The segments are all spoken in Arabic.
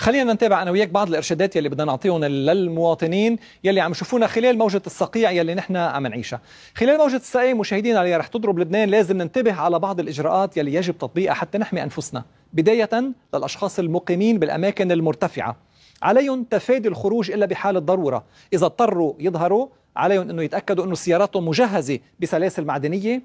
خلينا نتابع انا وياك بعض الارشادات يلي بدنا نعطيهم للمواطنين يلي عم يشوفونا خلال موجه الصقيع يلي نحن عم نعيشها خلال موجه الصقيع مشاهدينا اللي رح تضرب لبنان لازم ننتبه على بعض الاجراءات يلي يجب تطبيقها حتى نحمي انفسنا بدايه للاشخاص المقيمين بالاماكن المرتفعه عليهم تفادي الخروج الا بحال الضروره اذا اضطروا يظهروا عليهم انه يتاكدوا انه سياراتهم مجهزه بسلاسل معدنيه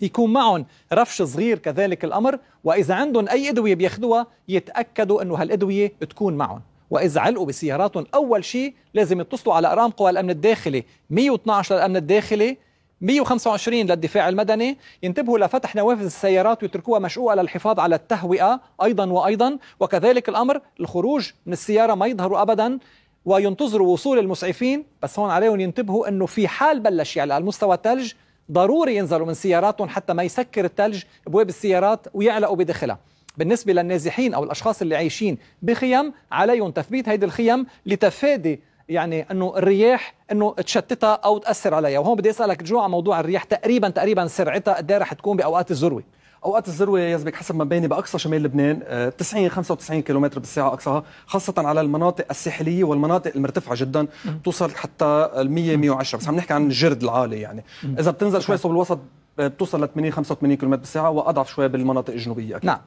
يكون معهم رفش صغير كذلك الأمر وإذا عندهم أي أدوية بياخذوها يتأكدوا أنه هالأدوية تكون معهم وإذا علقوا بسياراتهم أول شيء لازم يتصلوا على أرامكو الأمن الداخلي 112 للأمن الداخلي 125 للدفاع المدني ينتبهوا لفتح نوافذ السيارات ويتركوها مشقوقة للحفاظ على التهوئة أيضا وأيضا وكذلك الأمر الخروج من السيارة ما يظهروا أبدا وينتظروا وصول المسعفين بس هون عليهم ينتبهوا أنه في حال بلش يعلى على مستوى الثلج ضروري ينزلوا من سياراتهم حتى ما يسكر الثلج ابواب السيارات ويعلقوا بداخلها بالنسبة للنازحين أو الأشخاص اللي عايشين بخيم عليهم تثبيت هيدي الخيم لتفادي يعني انه الرياح انه تشتتها او تاثر عليها وهون بدي اسالك جو على موضوع الرياح تقريبا تقريبا سرعتها قد إيه رح تكون باوقات الذروه اوقات الذروه يا زبك حسب ما بيني باقصى شمال لبنان 90 آه، 95 كيلومتر بالساعه اقصاها خاصه على المناطق الساحليه والمناطق المرتفعه جدا توصل حتى ال 100 110 بس عم نحكي عن الجرد العالي يعني اذا بتنزل شوي صوب الوسط آه، بتوصل ل 80 85 كيلومتر بالساعه واضعف شوي بالمناطق الجنوبيه أكيد. نعم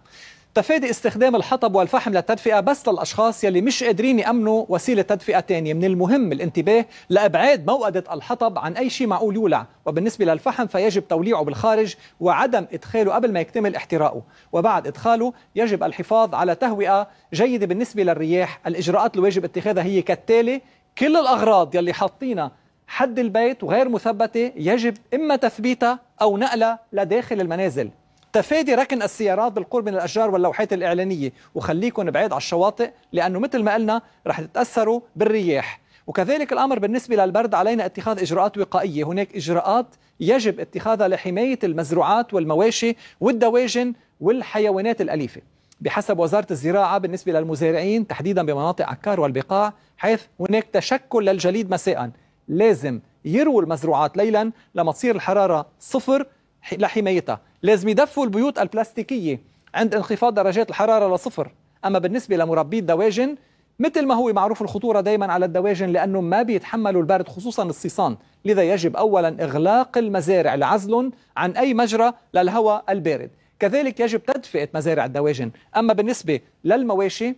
تفادي استخدام الحطب والفحم للتدفئة بس للأشخاص يلي مش قادرين يأمنوا وسيلة تدفئة تانية من المهم الانتباه لإبعاد موأدة الحطب عن أي شيء معقول يولع وبالنسبة للفحم فيجب توليعه بالخارج وعدم إدخاله قبل ما يكتمل احتراقه وبعد إدخاله يجب الحفاظ على تهوئة جيدة بالنسبة للرياح الإجراءات اللي واجب اتخاذها هي كالتالي كل الأغراض يلي حاطينها حد البيت وغير مثبتة يجب إما تثبيتها أو نقلها لداخل المنازل تفادي ركن السيارات بالقرب من الأشجار واللوحات الإعلانية وخليكم بعيد على الشواطئ لأنه مثل ما قلنا رح تتأثروا بالرياح وكذلك الأمر بالنسبة للبرد علينا اتخاذ إجراءات وقائية هناك إجراءات يجب اتخاذها لحماية المزروعات والمواشي والدواجن والحيوانات الأليفة بحسب وزارة الزراعة بالنسبة للمزارعين تحديدا بمناطق عكار والبقاع حيث هناك تشكل للجليد مساء لازم يرووا المزروعات ليلا لما تصير الحرارة صفر لحمايتها لازم يدفوا البيوت البلاستيكية عند انخفاض درجات الحرارة لصفر أما بالنسبة لمربي الدواجن مثل ما هو معروف الخطورة دائما على الدواجن لأنه ما بيتحملوا البرد خصوصا الصيصان لذا يجب أولا إغلاق المزارع لعزلهم عن أي مجرى للهواء البارد كذلك يجب تدفئة مزارع الدواجن أما بالنسبة للمواشي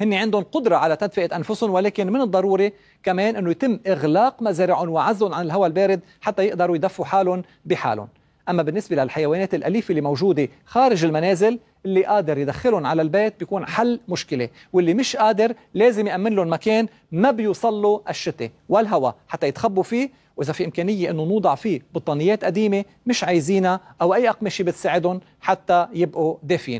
هن عندهم قدرة على تدفئة أنفسهم ولكن من الضروري كمان أنه يتم إغلاق مزارعهم وعزلهم عن الهواء البارد حتى يقدروا يدفوا حالهم بحالهم أما بالنسبة للحيوانات الأليفة اللي موجودة خارج المنازل اللي قادر يدخلهم على البيت بيكون حل مشكلة واللي مش قادر لازم يأمن لهم مكان ما بيوصل له الشتاء والهواء حتى يتخبوا فيه وإذا في إمكانية أنه نوضع فيه بطانيات قديمة مش عايزينها أو أي أقمشة بتساعدهم حتى يبقوا دافين